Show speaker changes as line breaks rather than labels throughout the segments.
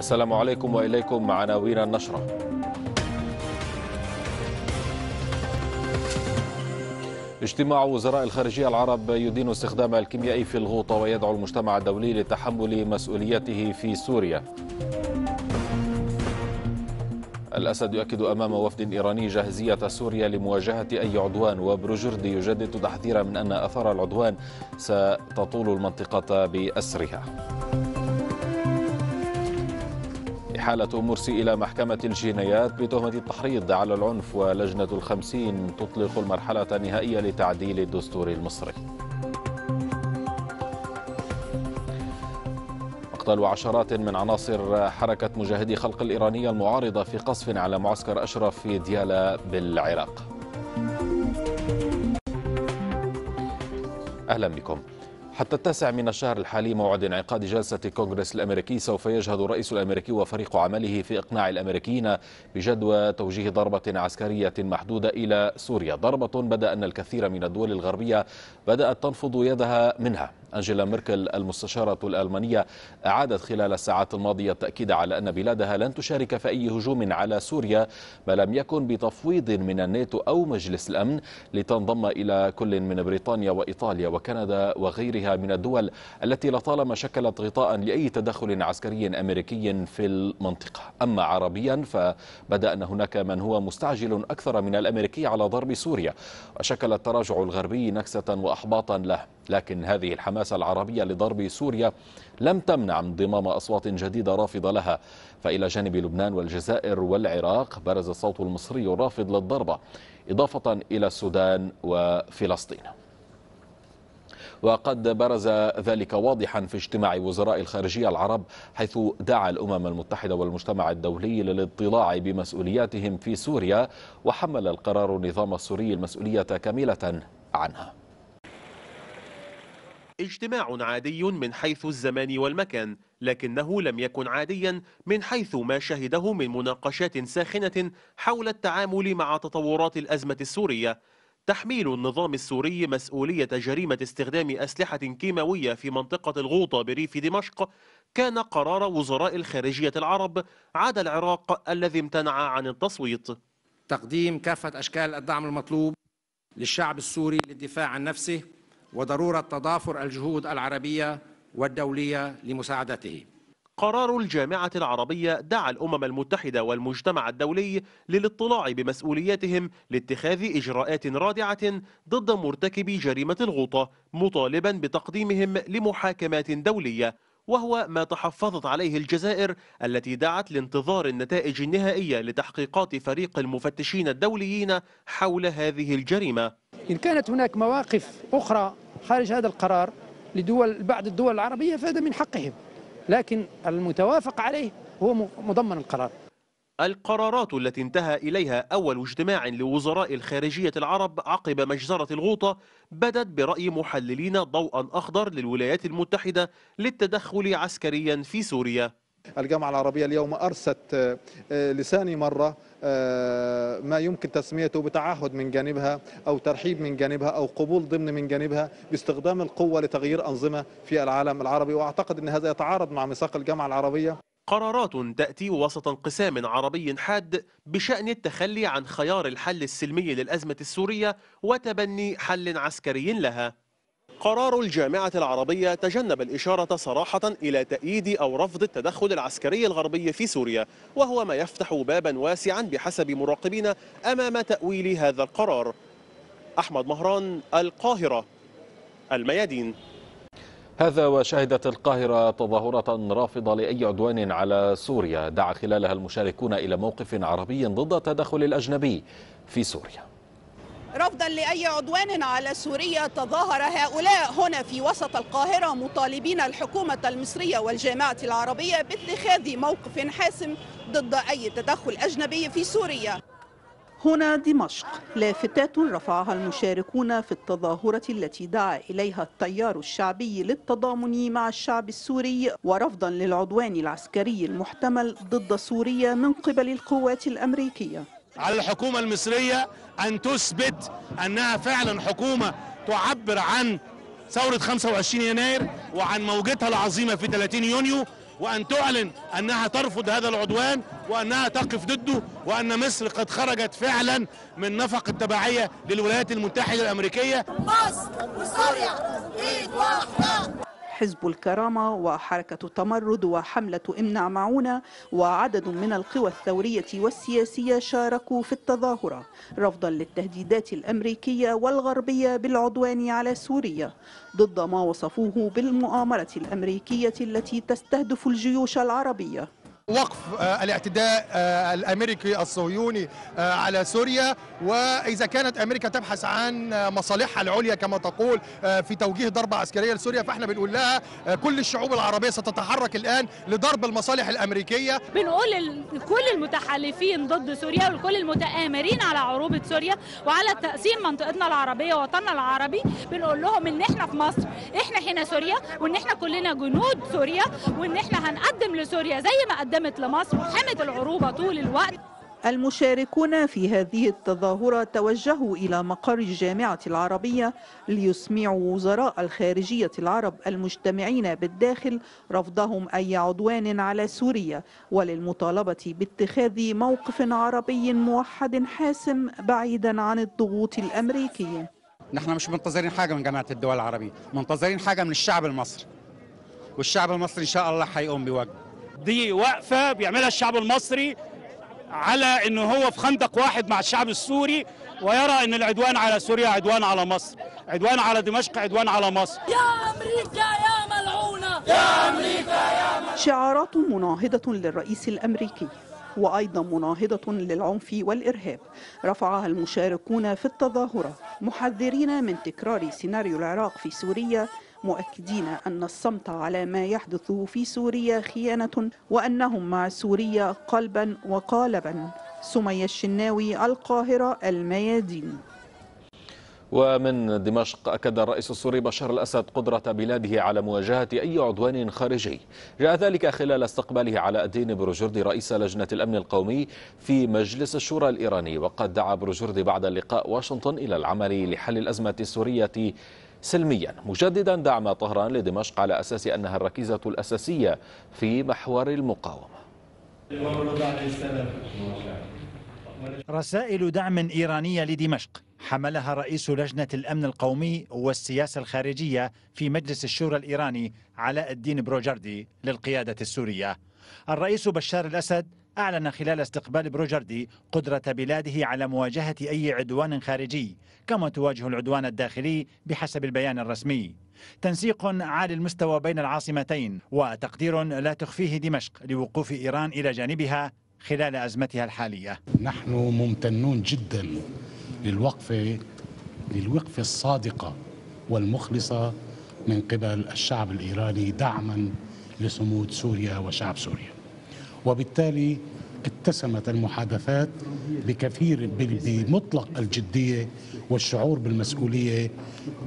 السلام عليكم وإليكم عناوين النشرة اجتماع وزراء الخارجية العرب يدين استخدام الكيمياء في الغوطة ويدعو المجتمع الدولي لتحمل مسؤوليته في سوريا الأسد يؤكد أمام وفد إيراني جاهزية سوريا لمواجهة أي عدوان وبروجرد يجدد تحذيرا من أن أثار العدوان ستطول المنطقة بأسرها حالة مرسي إلى محكمة الجنايات بتهمة التحريض على العنف ولجنة الخمسين تطلق المرحلة النهائية لتعديل الدستور المصري مقتل عشرات من عناصر حركة مجاهدي خلق الإيرانية المعارضة في قصف على معسكر أشرف في ديالا بالعراق أهلا بكم حتى التاسع من الشهر الحالي موعد انعقاد جلسة كونغرس الأمريكي سوف يجهد الرئيس الأمريكي وفريق عمله في إقناع الأمريكيين بجدوى توجيه ضربة عسكرية محدودة إلى سوريا ضربة بدأ أن الكثير من الدول الغربية بدأت تنفض يدها منها أنجيلا ميركل المستشارة الألمانية أعادت خلال الساعات الماضية التأكيد على أن بلادها لن تشارك في أي هجوم على سوريا ما لم يكن بتفويض من الناتو أو مجلس الأمن لتنضم إلى كل من بريطانيا وإيطاليا وكندا وغيرها من الدول التي لطالما شكلت غطاء لأي تدخل عسكري أمريكي في المنطقة أما عربيا فبدأ أن هناك من هو مستعجل أكثر من الأمريكي على ضرب سوريا وشكل التراجع الغربي نكسة وأحباطا له لكن هذه الحماسة العربية لضرب سوريا لم تمنع انضمام أصوات جديدة رافضة لها فإلى جانب لبنان والجزائر والعراق برز الصوت المصري الرافض للضربة إضافة إلى السودان وفلسطين وقد برز ذلك واضحا في اجتماع وزراء الخارجية العرب حيث دعا الأمم المتحدة والمجتمع الدولي للاطلاع بمسؤولياتهم في سوريا وحمل القرار النظام السوري المسؤولية كاملة عنها
اجتماع عادي من حيث الزمان والمكان لكنه لم يكن عاديا من حيث ما شهده من مناقشات ساخنة حول التعامل مع تطورات الأزمة السورية تحميل النظام السوري مسؤولية جريمة استخدام أسلحة كيماوية في منطقة الغوطة بريف دمشق كان قرار وزراء الخارجية العرب عدا العراق الذي امتنع عن التصويت
تقديم كافة أشكال الدعم المطلوب للشعب السوري للدفاع عن نفسه وضروره تضافر الجهود العربيه والدوليه لمساعدته قرار
الجامعة العربية دعا الأمم المتحدة والمجتمع الدولي للاطلاع بمسؤولياتهم لاتخاذ إجراءات رادعة ضد مرتكبي جريمة الغوطة مطالبا بتقديمهم لمحاكمات دولية وهو ما تحفظت عليه الجزائر التي دعت لانتظار النتائج النهائية لتحقيقات فريق المفتشين الدوليين حول هذه الجريمة
إن كانت هناك مواقف أخرى خارج هذا القرار لدول بعض الدول العربية فهذا من حقهم لكن المتوافق عليه هو مضمن القرار
القرارات التي انتهى إليها أول اجتماع لوزراء الخارجية العرب عقب مجزرة الغوطة بدت برأي محللين ضوءا أخضر للولايات المتحدة للتدخل عسكريا في سوريا الجامعة العربية اليوم أرست آه، آه، لساني مرة آه، ما يمكن تسميته بتعهد من جانبها أو ترحيب من جانبها أو قبول ضمن من جانبها باستخدام القوة لتغيير أنظمة في العالم العربي وأعتقد أن هذا يتعارض مع ميثاق الجامعة العربية قرارات تأتي وسط انقسام عربي حاد بشأن التخلي عن خيار الحل السلمي للأزمة السورية وتبني حل عسكري لها قرار الجامعة العربية تجنب الإشارة صراحة إلى تأييد أو رفض التدخل العسكري الغربي في سوريا وهو ما يفتح بابا واسعا بحسب مراقبين أمام تأويل هذا القرار أحمد مهران القاهرة الميادين
هذا وشهدت القاهرة تظاهرة رافضة لأي عدوان على سوريا دعا خلالها المشاركون إلى موقف عربي ضد التدخل الأجنبي في سوريا
رفضا لاي عدوان على سوريا تظاهر هؤلاء هنا في وسط القاهره مطالبين الحكومه المصريه والجامعه العربيه باتخاذ موقف حاسم ضد اي تدخل اجنبي في سوريا هنا دمشق لافتات رفعها المشاركون في التظاهرة التي دعا إليها التيار الشعبي للتضامن مع الشعب السوري ورفضا للعدوان العسكري المحتمل ضد سوريا من قبل القوات الأمريكية
على الحكومة المصرية أن تثبت أنها فعلا حكومة تعبر عن ثورة 25 يناير وعن موجتها العظيمة في 30 يونيو وأن تعلن أنها ترفض هذا العدوان وأنها تقف ضده وأن مصر قد خرجت فعلا
من نفق التبعية للولايات المتحدة الأمريكية مصر وسوريا إيد واحدة حزب الكرامة وحركة التمرد وحملة امنع معونة وعدد من القوى الثورية والسياسية شاركوا في التظاهرة رفضا للتهديدات الأمريكية والغربية بالعدوان على سوريا ضد ما وصفوه بالمؤامرة الأمريكية التي تستهدف الجيوش العربية
وقف آه، الاعتداء آه، الامريكي الصهيوني آه، على سوريا واذا كانت امريكا تبحث عن مصالحها العليا كما تقول في توجيه ضربه عسكريه لسوريا فاحنا بنقول لها كل الشعوب العربيه ستتحرك الان لضرب المصالح
الامريكيه بنقول لكل المتحالفين ضد سوريا ولكل المتآمرين على عروبه سوريا وعلى تقسيم منطقتنا العربيه ووطننا العربي بنقول لهم ان احنا في مصر احنا هنا سوريا وان احنا كلنا جنود سوريا وان احنا هنقدم لسوريا زي ما قدم قدمت لمصر وحمت العروبة طول الوقت المشاركون في هذه التظاهرة توجهوا إلى مقر الجامعة العربية ليسمعوا وزراء الخارجية العرب المجتمعين بالداخل رفضهم أي عدوان على سوريا وللمطالبة باتخاذ موقف عربي موحد حاسم بعيدا عن الضغوط الأمريكية
نحن مش منتظرين حاجة من جامعة الدول العربية منتظرين حاجة من الشعب المصري والشعب المصري إن شاء الله هيقوم بواجبه دي وقفه بيعملها الشعب المصري على ان هو في خندق واحد مع الشعب
السوري ويرى ان العدوان على سوريا عدوان على مصر عدوان على دمشق عدوان على مصر
يا امريكا يا ملعونه يا امريكا
يا ملعونة. شعارات مناهضه للرئيس الامريكي وايضا مناهضه للعنف والارهاب رفعها المشاركون في التظاهره محذرين من تكرار سيناريو العراق في سوريا مؤكدين أن الصمت على ما يحدث في سوريا خيانة وأنهم مع سوريا قلبا وقالبا سمية الشناوي القاهرة الميادين
ومن دمشق أكد الرئيس السوري بشار الأسد قدرة بلاده على مواجهة أي عدوان خارجي جاء ذلك خلال استقباله على الدين بروجردي رئيس لجنة الأمن القومي في مجلس الشورى الإيراني وقد دعا بروجردي بعد اللقاء واشنطن إلى العمل لحل الأزمة السورية سلميا مجددا دعم طهران لدمشق على أساس أنها الركيزة الأساسية في محور
المقاومة رسائل دعم إيرانية لدمشق حملها رئيس لجنة الأمن القومي والسياسة الخارجية في مجلس الشورى الإيراني علاء الدين بروجردي للقيادة السورية الرئيس بشار الأسد أعلن خلال استقبال بروجردي قدرة بلاده على مواجهة أي عدوان خارجي كما تواجه العدوان الداخلي بحسب البيان الرسمي تنسيق عالي المستوى بين العاصمتين وتقدير لا تخفيه دمشق لوقوف إيران إلى جانبها خلال أزمتها الحالية نحن ممتنون جدا للوقفة للوقفة الصادقة والمخلصة من قبل الشعب الإيراني دعما لصمود سوريا وشعب سوريا وبالتالي اتسمت المحادثات بكثير بمطلق الجدية والشعور بالمسؤولية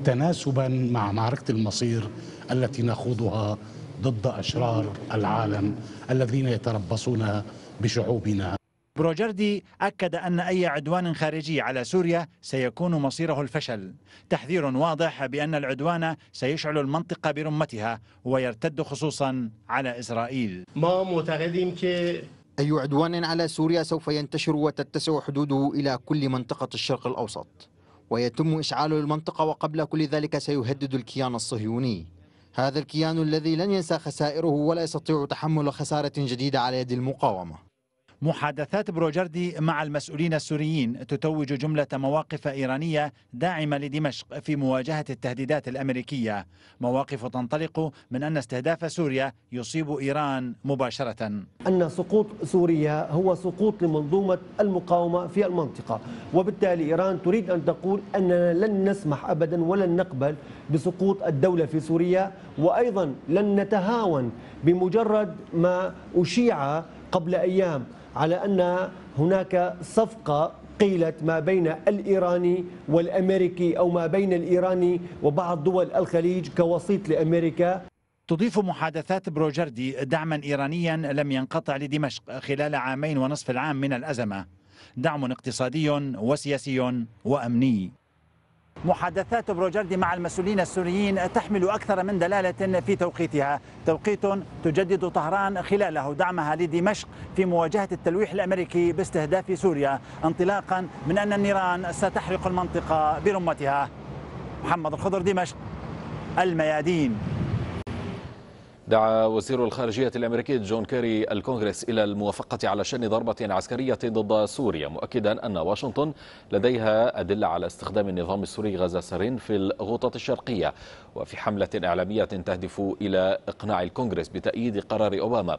تناسبا مع معركة المصير التي نخوضها ضد أشرار العالم الذين يتربصون بشعوبنا بروجردي أكد أن أي عدوان خارجي على سوريا سيكون مصيره الفشل تحذير واضح بأن العدوان سيشعل المنطقة برمتها ويرتد خصوصا على إسرائيل
أي عدوان على سوريا سوف ينتشر وتتسع حدوده إلى كل منطقة الشرق الأوسط ويتم إشعال المنطقة وقبل كل ذلك سيهدد الكيان الصهيوني هذا الكيان الذي لن ينسى خسائره ولا يستطيع تحمل خسارة
جديدة على يد المقاومة محادثات بروجردي مع المسؤولين السوريين تتوج جملة مواقف إيرانية داعمة لدمشق في مواجهة التهديدات الأمريكية مواقف تنطلق من أن استهداف سوريا يصيب إيران مباشرة
أن سقوط سوريا هو سقوط لمنظومة المقاومة في المنطقة وبالتالي إيران تريد أن تقول أننا لن نسمح أبدا ولن نقبل بسقوط الدولة في سوريا وأيضا لن نتهاون بمجرد ما أشيع قبل أيام على أن هناك صفقة قيلت ما بين الإيراني والأمريكي أو ما بين الإيراني وبعض دول الخليج
كوسيط لأمريكا تضيف محادثات بروجردي دعما إيرانيا لم ينقطع لدمشق خلال عامين ونصف العام من الأزمة دعم اقتصادي وسياسي وأمني محادثات بروجردي مع المسؤولين السوريين تحمل أكثر من دلالة في توقيتها توقيت تجدد طهران خلاله دعمها لدمشق في مواجهة التلويح الأمريكي باستهداف سوريا انطلاقا من أن النيران ستحرق المنطقة برمتها محمد الخضر دمشق الميادين
دعا وزير الخارجية الأمريكي جون كيري الكونغرس إلى الموافقة على شن ضربة عسكرية ضد سوريا مؤكدا أن واشنطن لديها أدلة على استخدام النظام السوري غزة سرين في الغوطة الشرقية وفي حملة إعلامية تهدف إلى إقناع الكونغرس بتأييد قرار أوباما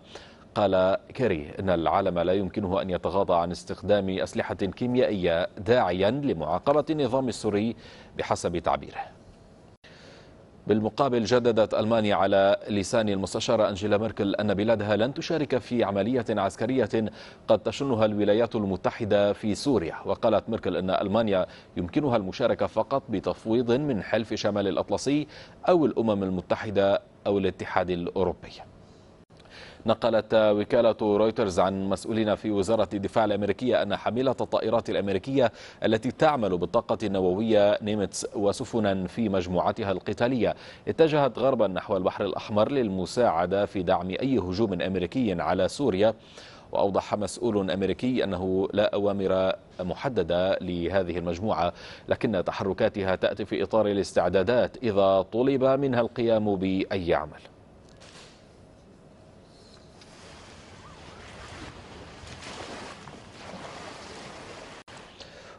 قال كيري ان العالم لا يمكنه ان يتغاضى عن استخدام اسلحه كيميائيه داعيا لمعاقبه النظام السوري بحسب تعبيره بالمقابل جددت ألمانيا على لسان المستشارة أنجيلا ميركل أن بلادها لن تشارك في عملية عسكرية قد تشنها الولايات المتحدة في سوريا وقالت ميركل أن ألمانيا يمكنها المشاركة فقط بتفويض من حلف شمال الأطلسي أو الأمم المتحدة أو الاتحاد الأوروبي نقلت وكالة رويترز عن مسؤولين في وزارة الدفاع الأمريكية أن حاملة الطائرات الأمريكية التي تعمل بالطاقة النووية نيمتس وسفنا في مجموعتها القتالية اتجهت غربا نحو البحر الأحمر للمساعدة في دعم أي هجوم أمريكي على سوريا وأوضح مسؤول أمريكي أنه لا أوامر محددة لهذه المجموعة لكن تحركاتها تأتي في إطار الاستعدادات إذا طلب منها القيام بأي عمل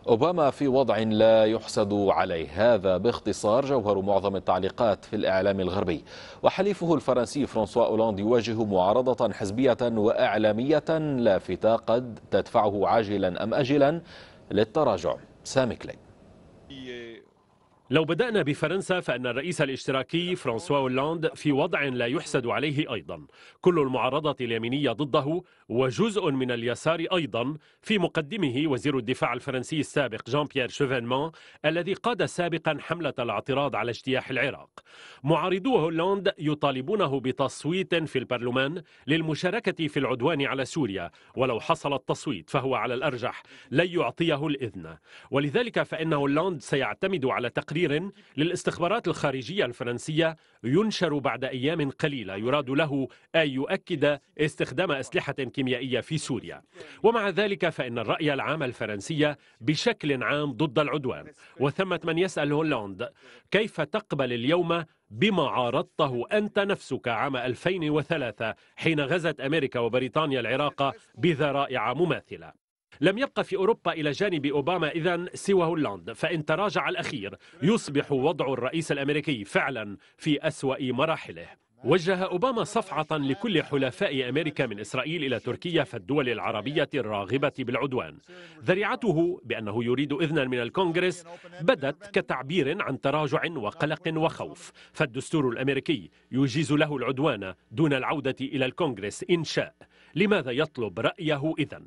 أوباما في وضع لا يحسد عليه هذا باختصار جوهر معظم التعليقات في الإعلام الغربي وحليفه الفرنسي فرانسوا أولاند يواجه معارضة حزبية وإعلامية لافتة قد تدفعه عاجلا أم أجلا للتراجع سامي كلي
لو بدأنا بفرنسا فإن الرئيس الاشتراكي فرانسوا هولاند في وضع لا يحسد عليه أيضا كل المعارضة اليمينية ضده وجزء من اليسار أيضا في مقدمه وزير الدفاع الفرنسي السابق جان بيير شوفينمان الذي قاد سابقا حملة الاعتراض على اجتياح العراق معارضو هولاند يطالبونه بتصويت في البرلمان للمشاركة في العدوان على سوريا ولو حصل التصويت فهو على الأرجح لن يعطيه الإذن ولذلك فإن هولاند سيعتمد على تقديم تقرير للاستخبارات الخارجية الفرنسية ينشر بعد أيام قليلة يراد له أن يؤكد استخدام أسلحة كيميائية في سوريا ومع ذلك فإن الرأي العام الفرنسي بشكل عام ضد العدوان وثمة من يسأل هولاند كيف تقبل اليوم بما عارضته أنت نفسك عام 2003 حين غزت أمريكا وبريطانيا العراق بذرائع مماثلة لم يبقى في أوروبا إلى جانب أوباما إذا سوى هولاند فإن تراجع الأخير يصبح وضع الرئيس الأمريكي فعلا في أسوأ مراحله وجه أوباما صفعة لكل حلفاء أمريكا من إسرائيل إلى تركيا فالدول العربية الراغبة بالعدوان ذريعته بأنه يريد إذنا من الكونغرس بدت كتعبير عن تراجع وقلق وخوف فالدستور الأمريكي يجيز له العدوان دون العودة إلى الكونغرس إن شاء لماذا يطلب رأيه إذا؟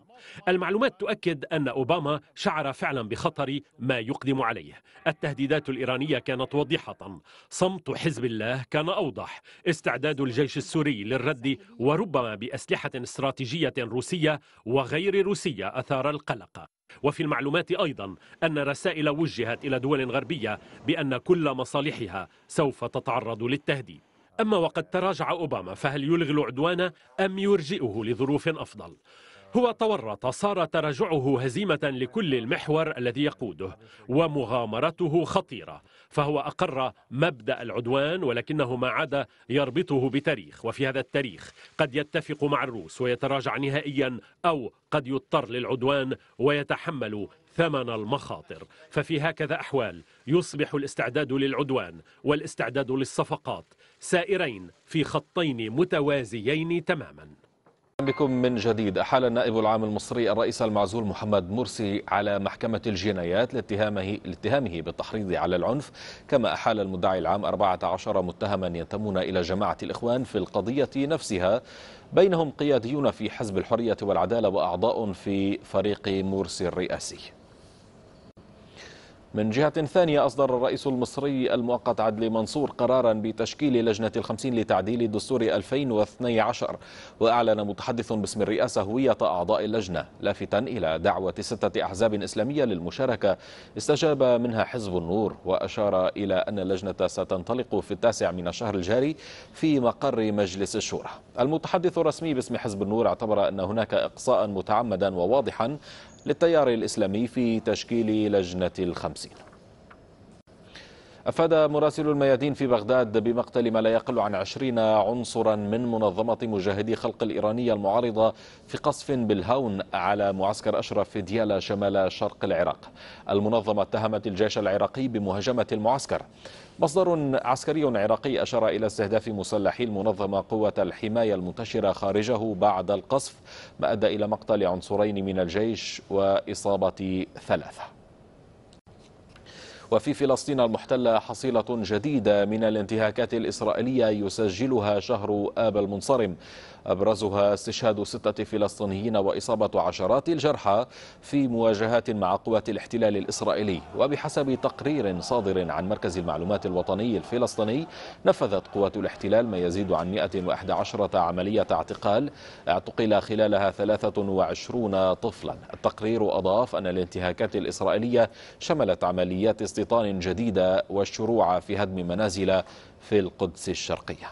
المعلومات تؤكد أن أوباما شعر فعلا بخطر ما يقدم عليه التهديدات الإيرانية كانت واضحة صمت حزب الله كان أوضح استعداد الجيش السوري للرد وربما بأسلحة استراتيجية روسية وغير روسية أثار القلق وفي المعلومات أيضا أن رسائل وجهت إلى دول غربية بأن كل مصالحها سوف تتعرض للتهديد أما وقد تراجع أوباما فهل يلغي العدوان أم يرجئه لظروف أفضل؟ هو تورط صار تراجعه هزيمة لكل المحور الذي يقوده ومغامرته خطيرة فهو أقر مبدأ العدوان ولكنه ما عاد يربطه بتاريخ وفي هذا التاريخ قد يتفق مع الروس ويتراجع نهائيا أو قد يضطر للعدوان ويتحمل ثمن المخاطر ففي هكذا أحوال يصبح الاستعداد للعدوان والاستعداد للصفقات سائرين في خطين متوازيين تماما
بكم من جديد أحال النائب العام المصري الرئيس المعزول محمد مرسي على محكمة الجنايات لاتهامه, لاتهامه بالتحريض على العنف كما أحال المدعي العام 14 متهما ينتمون إلى جماعة الإخوان في القضية نفسها بينهم قياديون في حزب الحرية والعدالة وأعضاء في فريق مرسي الرئاسي من جهة ثانية أصدر الرئيس المصري المؤقت عدلي منصور قرارا بتشكيل لجنة الخمسين لتعديل الدستور 2012 وأعلن متحدث باسم الرئاسة هوية أعضاء اللجنة لافتا إلى دعوة ستة أحزاب إسلامية للمشاركة استجاب منها حزب النور وأشار إلى أن اللجنة ستنطلق في التاسع من الشهر الجاري في مقر مجلس الشورى المتحدث الرسمي باسم حزب النور اعتبر أن هناك إقصاء متعمدا وواضحا للتيار الإسلامي في تشكيل لجنة الخمسين أفاد مراسل الميادين في بغداد بمقتل ما لا يقل عن عشرين عنصرا من منظمة مجاهدي خلق الإيرانية المعارضة في قصف بالهون على معسكر أشرف ديالا شمال شرق العراق المنظمة اتهمت الجيش العراقي بمهاجمة المعسكر مصدر عسكري عراقي أشار إلى استهداف مسلحي المنظمة قوة الحماية المنتشرة خارجه بعد القصف ما أدى إلى مقتل عنصرين من الجيش وإصابة ثلاثة وفي فلسطين المحتلة حصيلة جديدة من الانتهاكات الإسرائيلية يسجلها شهر آب المنصرم أبرزها استشهاد ستة فلسطينيين وإصابة عشرات الجرحى في مواجهات مع قوات الاحتلال الإسرائيلي وبحسب تقرير صادر عن مركز المعلومات الوطني الفلسطيني نفذت قوات الاحتلال ما يزيد عن 111 عملية اعتقال اعتقل خلالها 23 طفلا التقرير أضاف أن الانتهاكات الإسرائيلية شملت عمليات استشهاد استيطان جديدة والشروع في هدم منازل في القدس الشرقية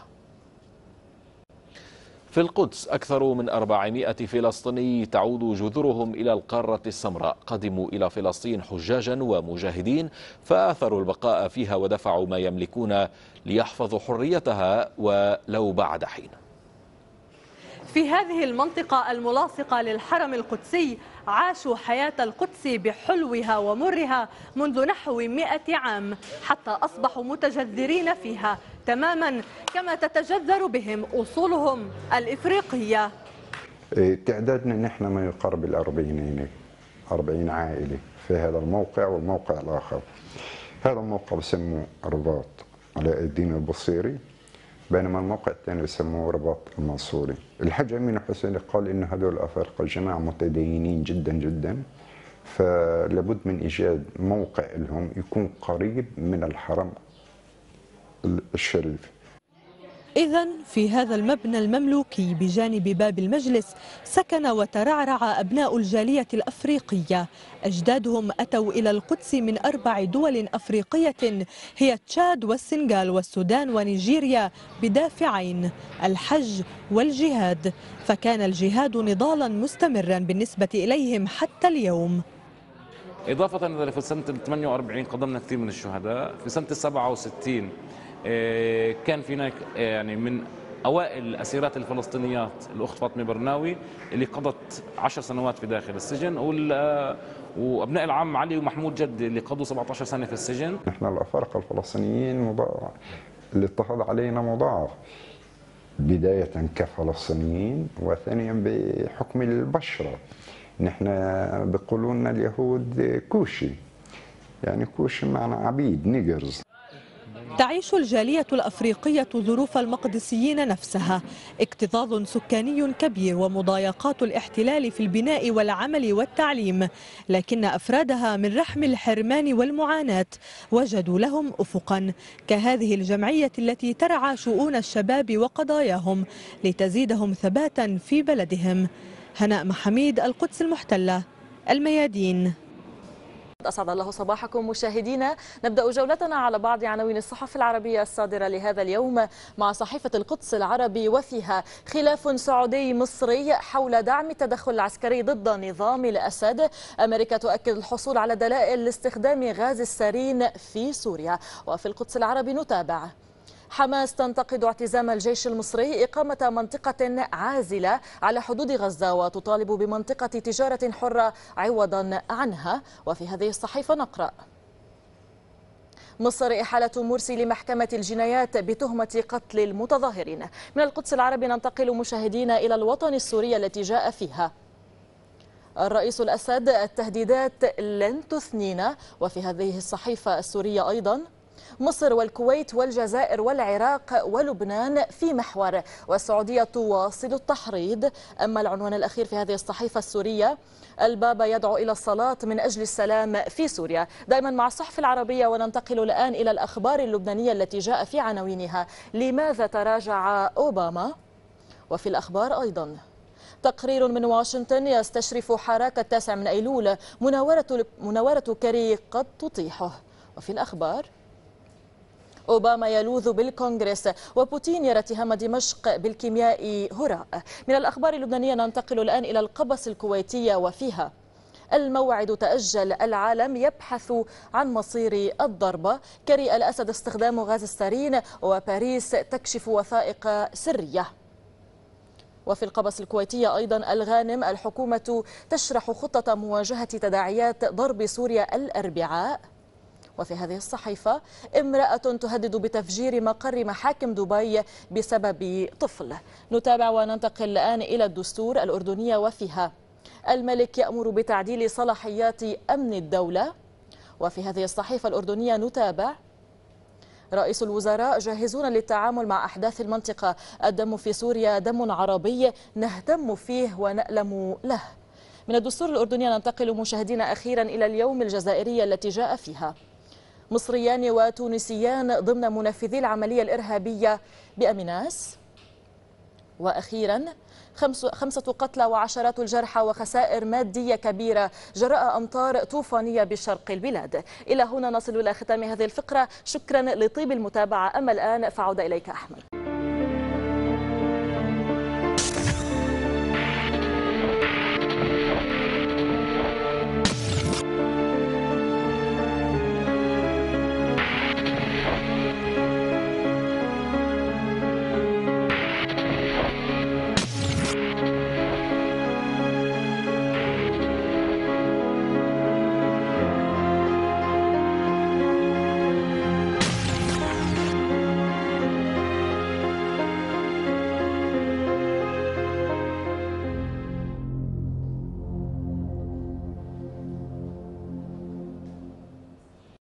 في القدس أكثر من 400 فلسطيني تعود جذورهم إلى القارة السمراء قدموا إلى فلسطين حجاجا ومجاهدين فآثروا البقاء فيها ودفعوا ما يملكون ليحفظوا حريتها ولو بعد حين
في هذه المنطقة الملاصقة للحرم القدسي عاشوا حياة القدس بحلوها ومرها منذ نحو 100 عام حتى أصبحوا متجذرين فيها تماما كما تتجذر بهم أصولهم الإفريقية إيه، تعدادنا نحن ما يقارب الأربعين 40 عائلة في هذا الموقع والموقع الآخر هذا الموقع بسموه رباط علاء الدين البصيري بينما الموقع الثاني يسموه رباط المنصوري الحاج أمين حسين قال إن هذول الأفارقة جماعة متدينين جدا جدا فلابد من إيجاد موقع لهم يكون قريب من الحرم الشريف إذا في هذا المبنى المملوكي بجانب باب المجلس سكن وترعرع أبناء الجالية الأفريقية أجدادهم أتوا إلى القدس من أربع دول أفريقية هي تشاد والسنغال والسودان ونيجيريا بدافعين الحج والجهاد فكان الجهاد نضالا مستمرا بالنسبة إليهم حتى اليوم
إضافة إلى في سنة 48 قدمنا كثير من الشهداء في سنة 67 آه، كان في هناك آه، يعني من اوائل الاسيرات الفلسطينيات الاخت فاطمه برناوي اللي قضت 10 سنوات في داخل السجن آه، وابناء العم علي ومحمود جد اللي قضوا 17 سنه في السجن
نحن الافارقه الفلسطينيين مضاعف الاضطهاد علينا مضاعف بدايه كفلسطينيين وثانيا بحكم البشره نحن بيقولوا لنا اليهود كوشي يعني كوشي معنى عبيد نيجرز تعيش الجالية الأفريقية ظروف المقدسيين نفسها اكتظاظ سكاني كبير ومضايقات الاحتلال في البناء والعمل والتعليم لكن أفرادها من رحم الحرمان والمعاناة وجدوا لهم أفقا كهذه الجمعية التي ترعى شؤون الشباب وقضاياهم لتزيدهم ثباتا في بلدهم هناء محميد القدس المحتلة الميادين
أسعد الله صباحكم مشاهدينا نبدأ جولتنا على بعض عناوين الصحف العربية الصادرة لهذا اليوم مع صحيفة القدس العربي وفيها خلاف سعودي مصري حول دعم التدخل العسكري ضد نظام الأسد أمريكا تؤكد الحصول على دلائل لاستخدام غاز السارين في سوريا وفي القدس العربي نتابع حماس تنتقد اعتزام الجيش المصري إقامة منطقة عازلة على حدود غزة وتطالب بمنطقة تجارة حرة عوضا عنها وفي هذه الصحيفة نقرأ مصر إحالة مرسي لمحكمة الجنايات بتهمة قتل المتظاهرين من القدس العربي ننتقل مشاهدينا إلى الوطن السوري التي جاء فيها الرئيس الأسد التهديدات لن تثنينا وفي هذه الصحيفة السورية أيضا مصر والكويت والجزائر والعراق ولبنان في محور والسعودية تواصل التحريض أما العنوان الأخير في هذه الصحيفة السورية البابا يدعو إلى الصلاة من أجل السلام في سوريا دائما مع الصحف العربية وننتقل الآن إلى الأخبار اللبنانية التي جاء في عناوينها لماذا تراجع أوباما وفي الأخبار أيضا تقرير من واشنطن يستشرف حراك التاسع من أيلول مناورة, مناورة كري قد تطيحه وفي الأخبار أوباما يلوذ بالكونغرس وبوتين يرى اتهام دمشق بالكيمياء هراء من الأخبار اللبنانية ننتقل الآن إلى القبس الكويتية وفيها الموعد تأجل العالم يبحث عن مصير الضربة كرئ الأسد استخدام غاز السارين وباريس تكشف وثائق سرية وفي القبس الكويتية أيضا الغانم الحكومة تشرح خطة مواجهة تداعيات ضرب سوريا الأربعاء وفي هذه الصحيفة امرأة تهدد بتفجير مقر محاكم دبي بسبب طفل نتابع وننتقل الآن إلى الدستور الأردنية وفيها الملك يأمر بتعديل صلاحيات أمن الدولة وفي هذه الصحيفة الأردنية نتابع رئيس الوزراء جاهزون للتعامل مع أحداث المنطقة الدم في سوريا دم عربي نهتم فيه ونألم له من الدستور الأردني ننتقل مشاهدينا أخيرا إلى اليوم الجزائري التي جاء فيها مصريان وتونسيان ضمن منفذي العملية الإرهابية بأميناس وأخيرا خمسة قتلى وعشرات الجرحى وخسائر مادية كبيرة جراء أمطار طوفانية بشرق البلاد إلى هنا نصل إلى ختام هذه الفقرة شكرا لطيب المتابعة أما الآن فعود إليك أحمد